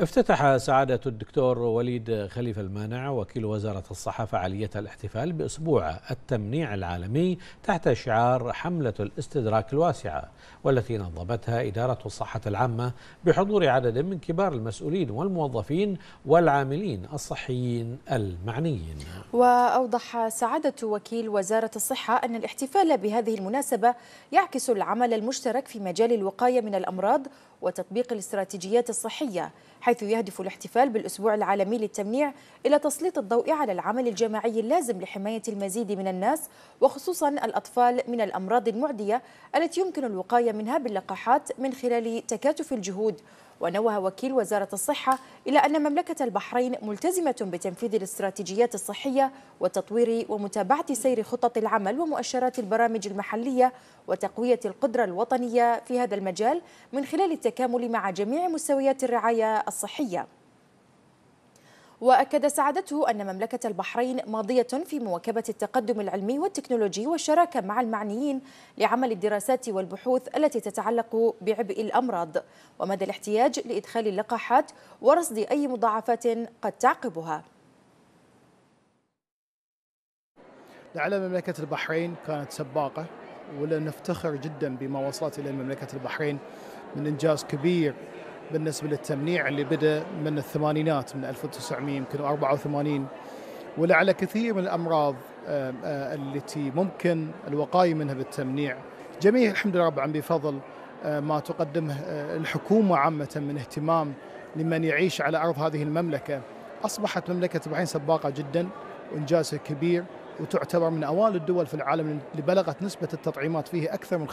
افتتح سعادة الدكتور وليد خليفة المانع وكيل وزارة الصحة فعالية الاحتفال بأسبوع التمنيع العالمي تحت شعار حملة الاستدراك الواسعة والتي نظمتها إدارة الصحة العامة بحضور عدد من كبار المسؤولين والموظفين والعاملين الصحيين المعنيين وأوضح سعادة وكيل وزارة الصحة أن الاحتفال بهذه المناسبة يعكس العمل المشترك في مجال الوقاية من الأمراض وتطبيق الاستراتيجيات الصحية حيث يهدف الاحتفال بالأسبوع العالمي للتمنيع إلى تسليط الضوء على العمل الجماعي اللازم لحماية المزيد من الناس وخصوصا الأطفال من الأمراض المعدية التي يمكن الوقاية منها باللقاحات من خلال تكاتف الجهود ونوه وكيل وزارة الصحة إلى أن مملكة البحرين ملتزمة بتنفيذ الاستراتيجيات الصحية وتطوير ومتابعة سير خطط العمل ومؤشرات البرامج المحلية وتقوية القدرة الوطنية في هذا المجال من خلال التكامل مع جميع مستويات الرعاية الصحية وأكد سعادته أن مملكة البحرين ماضية في مواكبة التقدم العلمي والتكنولوجي والشراكة مع المعنيين لعمل الدراسات والبحوث التي تتعلق بعبء الأمراض ومدى الاحتياج لإدخال اللقاحات ورصد أي مضاعفات قد تعقبها لعل مملكة البحرين كانت سباقة ولا نفتخر جدا بما وصلت إلى مملكة البحرين من إنجاز كبير بالنسبة للتمنيع اللي بدأ من الثمانينات من 1900 يمكن 84 ولعل كثير من الأمراض آه، آه، التي ممكن الوقاية منها بالتمنيع جميع الحمد لله رب العالمين بفضل آه، ما تقدمه الحكومة عامة من اهتمام لمن يعيش على أرض هذه المملكة أصبحت مملكة البحرين سباقة جدا وإنجازها كبير وتعتبر من أوائل الدول في العالم اللي بلغت نسبة التطعيمات فيه أكثر من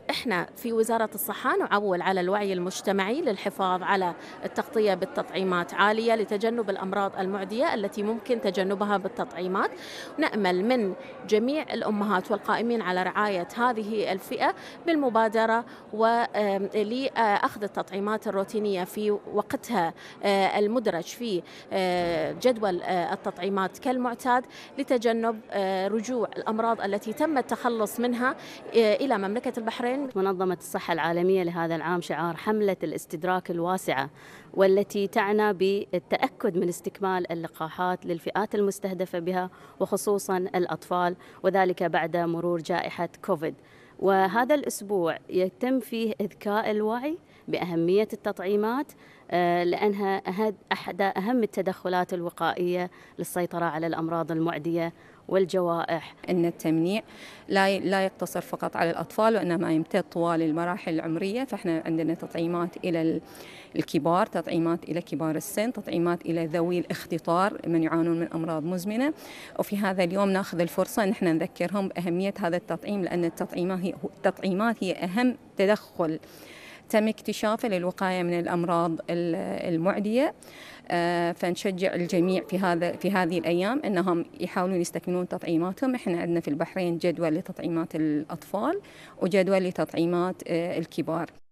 95% إحنا في وزارة الصحة نعول على الوعي المجتمعي للحفاظ على التغطية بالتطعيمات عالية لتجنب الأمراض المعدية التي ممكن تجنبها بالتطعيمات نأمل من جميع الأمهات والقائمين على رعاية هذه الفئة بالمبادرة ولأخذ التطعيمات الروتينية في وقتها آه، المدرج في آه، جدول آه، التطعيمات كالمعتاد لتجنب آه، رجوع الأمراض التي تم التخلص منها آه، إلى مملكة البحرين منظمة الصحة العالمية لهذا العام شعار حملة الاستدراك الواسعة والتي تعنى بالتأكد من استكمال اللقاحات للفئات المستهدفة بها وخصوصا الأطفال وذلك بعد مرور جائحة كوفيد وهذا الأسبوع يتم فيه إذكاء الوعي بأهمية التطعيمات آه، لأنها أحدى أهم التدخلات الوقائية للسيطرة على الأمراض المعدية والجوائح ان التمنيع لا لا يقتصر فقط على الاطفال وانما يمتد طوال المراحل العمريه فاحنا عندنا تطعيمات الى الكبار تطعيمات الى كبار السن تطعيمات الى ذوي الاختطار من يعانون من امراض مزمنه وفي هذا اليوم ناخذ الفرصه ان احنا نذكرهم باهميه هذا التطعيم لان التطعيمات هي التطعيمات هي اهم تدخل تم اكتشافه للوقايه من الامراض المعديه آه، فنشجع الجميع في هذا في هذه الايام انهم يحاولون يستكملون تطعيماتهم، احنا عندنا في البحرين جدول لتطعيمات الاطفال وجدول لتطعيمات آه، الكبار.